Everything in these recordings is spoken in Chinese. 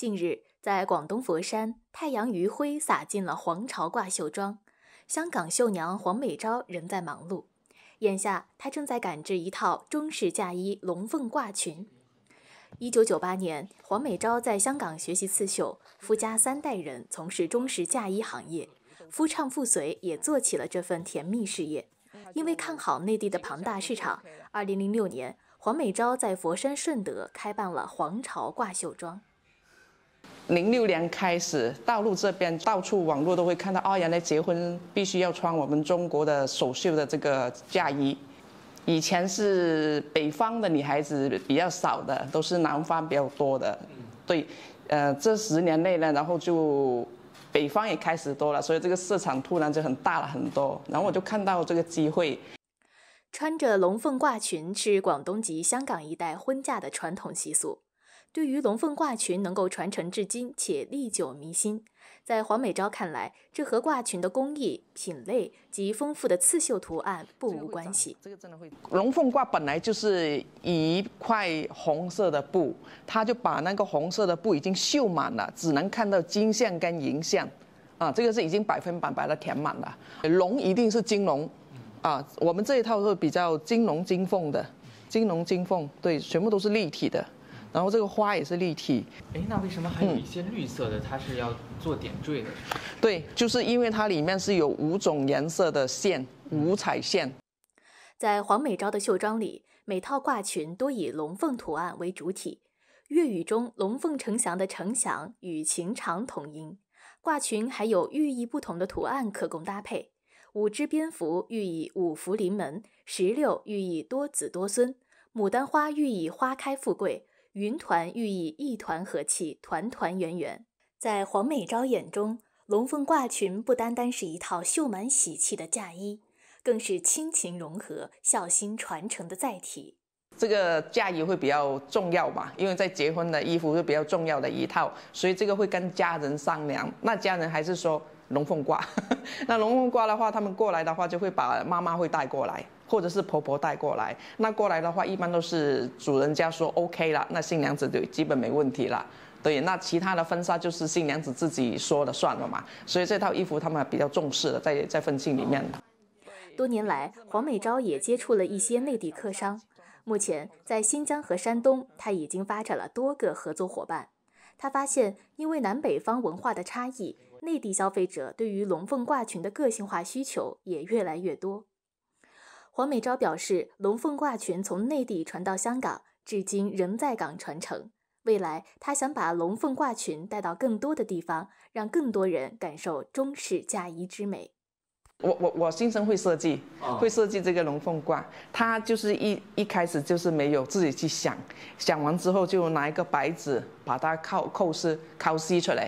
近日，在广东佛山，太阳余晖洒进了黄朝挂绣庄，香港绣娘黄美昭仍在忙碌。眼下，她正在赶制一套中式嫁衣龙凤挂裙。一九九八年，黄美昭在香港学习刺绣，夫家三代人从事中式嫁衣行业，夫唱妇随也做起了这份甜蜜事业。因为看好内地的庞大市场，二零零六年，黄美昭在佛山顺德开办了黄朝挂绣庄。零六年开始，大陆这边到处网络都会看到，哦，原来结婚必须要穿我们中国的首秀的这个嫁衣。以前是北方的女孩子比较少的，都是南方比较多的。对，呃，这十年内呢，然后就北方也开始多了，所以这个市场突然就很大了很多。然后我就看到这个机会。穿着龙凤褂裙是广东及香港一带婚嫁的传统习俗。对于龙凤褂裙能够传承至今且历久弥新，在黄美昭看来，这和褂裙的工艺、品类及丰富的刺绣图案不无关系。这个真的会，龙凤褂本来就是一块红色的布，他就把那个红色的布已经绣满了，只能看到金线跟银线。啊，这个是已经百分百把它填满了。龙一定是金龙，啊，我们这一套是比较金龙金凤的，金龙金凤，对，全部都是立体的。然后这个花也是立体。哎，那为什么还有一些绿色的？它是要做点缀的。对，就是因为它里面是有五种颜色的线，五彩线。在黄美昭的绣庄里，每套挂裙都以龙凤图案为主体。粤语中“龙凤呈祥”的“呈祥”与“情长”同音。挂裙还有寓意不同的图案可供搭配：五只蝙蝠寓意五福临门，石榴寓意多子多孙，牡丹花寓意花开富贵。云团寓意一团和气，团团圆圆。在黄美昭眼中，龙凤褂裙不单单是一套绣满喜气的嫁衣，更是亲情融合、孝心传承的载体。这个嫁衣会比较重要吧，因为在结婚的衣服是比较重要的一套，所以这个会跟家人商量。那家人还是说龙凤褂。那龙凤褂的话，他们过来的话就会把妈妈会带过来。或者是婆婆带过来，那过来的话，一般都是主人家说 OK 了，那新娘子就基本没问题了。对，那其他的婚纱就是新娘子自己说了算了嘛。所以这套衣服他们比较重视的，在在婚庆里面的。多年来，黄美昭也接触了一些内地客商，目前在新疆和山东，他已经发展了多个合作伙伴。他发现，因为南北方文化的差异，内地消费者对于龙凤褂裙的个性化需求也越来越多。黄美昭表示，龙凤褂裙从内地传到香港，至今仍在港传承。未来，她想把龙凤褂裙带到更多的地方，让更多人感受中式嫁衣之美。我我我，先生会设计，会设计这个龙凤褂。他就是一一开始就是没有自己去想，想完之后就拿一个白纸。把它構構思構思出嚟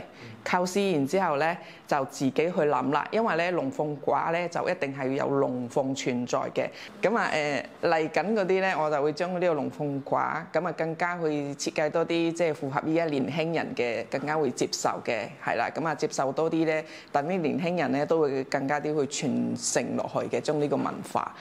構思，然之後咧就自己去諗啦。因為咧龍鳳褂咧就一定係要有龍鳳存在嘅咁啊诶嚟緊嗰啲咧，我就會將呢個龍鳳褂咁啊更加去設計多啲，即係符合依家年輕人嘅更加會接受嘅係啦。咁啊接受多啲咧，等啲年輕人咧都會更加啲去傳承落去嘅，將呢個文化。